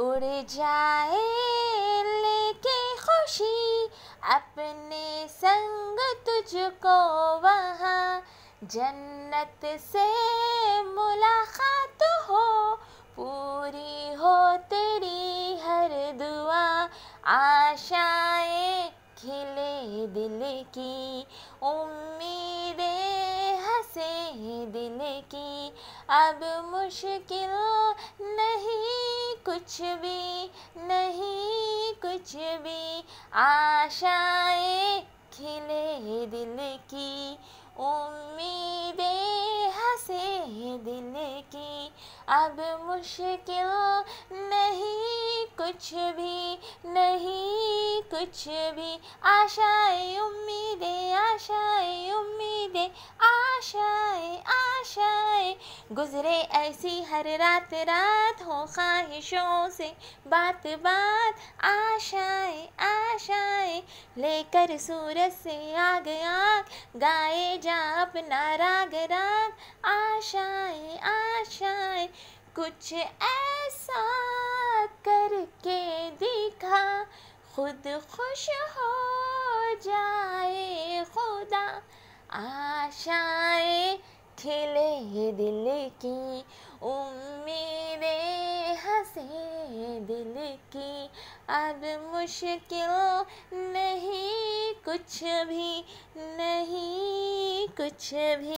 उड़ जाए लेके खुशी अपने संग तुझको वहाँ जन्नत से मुलाकात हो पूरी हो तेरी हर दुआ आशाएं खिले दिल की उम्मीदें हंसे दिल की अब मुश्किल नहीं कुछ भी नहीं कुछ भी आशाएं खिले दिल की उम्मीदें हंसे दिल की अब मुश्किल नहीं कुछ भी नहीं कुछ भी आशाएं उम्मीदें आशाएं उम्मीद गुजरे ऐसी हर रात रात हो ख्वाहिशों से बात बात आशाएं आशाएं लेकर सूरज से आग आग गाए जा अपना राग राग आशाएं आशाएं कुछ ऐसा करके दिखा खुद खुश हो जाए खुदा आ खिले दिल की उम्मीदें हंसे दिल की अब मुश्किल नहीं कुछ भी नहीं कुछ भी